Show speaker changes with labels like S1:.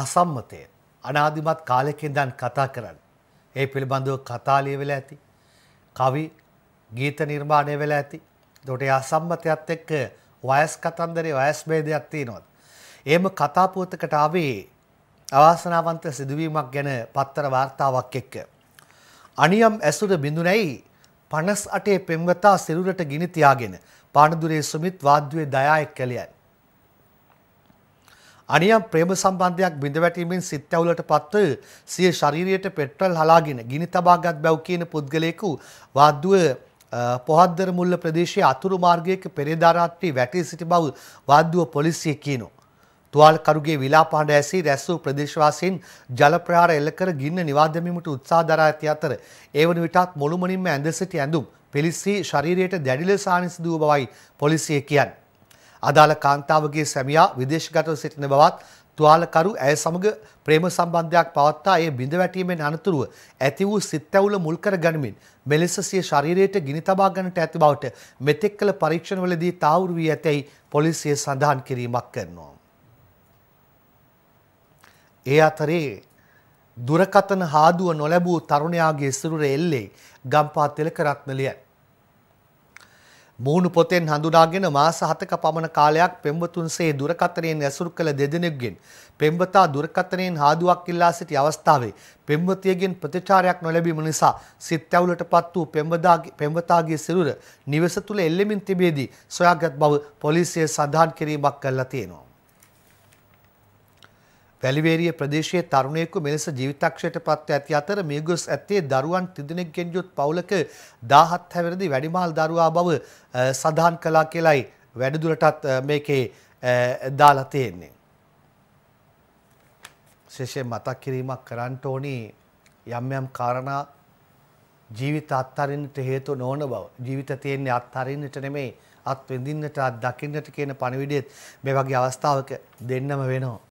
S1: අසම්මතය අනාධිමත් කාලයකින් දන් කතා කරන්න. ඒ පිළිබඳව කතාලිය වෙලා ඇති. කවි ගීත නිර්මාණය වෙලා ඇති. දොට අසම්මතයත් එක්ක වයස් කතන්දරේ වයස් බේදයක් තියෙනවද. ඒම කතාපුවතකට ආවේ අවාසනාවන්ත සිදුවීමක් ගැන පත්තර වාර්තාවක් එක්ක. අනියම් ඇසුර බිඳුනැයි පනස් අටේ පෙම්වතා සිරුරට ගිනි තියාගෙන පානදුරේ සුමිත් වාද්‍යයේ දයා එක්කලියයි. අනියම් ප්‍රේම සම්බන්ධයක් බිඳවැටීමෙන් සිත් ඇවුලට පත්ව සිය ශරීරයට පෙට්‍රල් හලාගෙන ගිනි තබාගත් බැව් කියන පුද්ගලයෙකු වාද්දුව පොහද්දර මුල්ල ප්‍රදේශයේ අතුරු මාර්ගයක පෙරේදාරාත්‍රී වැටී සිටි බව වාද්දුව පොලිසිය කියනවා. තුවාල්කරුගේ විලාපහඬ ඇසී රැස් වූ ප්‍රදේශවාසීන් ජල ප්‍රහාර එල්ල කර ගින්න නිවා දැමීමට උත්සාහ දරා ඇති අතර ඒවන විටත් මුළුමනින්ම ඇඳ සිටි ඇඳුම් පිලිස්සී ශරීරයට දැඩි ලෙස ආනිසි දුව බවයි පොලිසිය කියන්නේ. අදාළ කාන්තාවගේ සැමියා විදේශගතව සිටින බවත් තුවාලකරු ඇය සමග ප්‍රේම සම්බන්ධයක් පවත්තා ඒ බිඳ වැටීමෙන් අනතුරුව ඇති වූ සිත්තැවුල මුල් කර ගනිමින් මෙලෙස සිය ශරීරයට ගිනි තබා ගන්නට ඇති බවට මෙතෙක් කළ පරීක්ෂණවලදී තාවුරු වී ඇතැයි පොලිසිය සඳහන් කිරීමක් කරනවා. ඒ අතරේ දුරකතන හාදුව නොලැබූ තරුණයාගේ සිරුර එල්ලේ ගම්පා තෙලකරත්නලියයි මූුණු පොතෙන් හඳුනාගෙන මාස හතක පමණ කාලයක් පෙම්බතුන්සේ දුරකතනයෙන් ඇසුරු කළ දෙදෙනෙක්ගෙන් පෙම්බතා දුරකතනයෙන් හාදුවක් ඉල්ලා සිටි අවස්ථාවේ පෙම්වතියගෙන් ප්‍රතිචාරයක් නොලැබීම නිසා සිත්තැවුලට පත් වූ පෙම්වතාගේ සිරුර නිවස තුළ එල්ලෙමින් තිබේදී සොයාගත් බව පොලිසිය සඳහන් කිරීමක් කරලා තියෙනවා. වැලිවේරිය ප්‍රදේශයේ තරුණයෙකු මෙලෙස ජීවිතක්ෂයට පත්ව ඇති අතර මේ ගොස් ඇත්තේ දරුවන් තිදෙනෙක්ගෙන් යුත් පවුලක 17 හැවිරිදි වැඩිමහල් දරුවා බව සඳහන් කළා කියලයි වැඩිදුරටත් මේකේ දාලා තියෙන්නේ. විශේෂයෙන් මතක් කිරීමක් කරන්න ඕනි යම් යම් කාරණා ජීවිත අත්හරින්නට හේතු නොවන බව. ජීවිත තියෙන්නේ අත්හරින්නට නෙමෙයි අත් විඳින්නට අත් දකින්නට කියන පණිවිඩයත් මේ වගේ අවස්ථාවක දෙන්නම වෙනවා.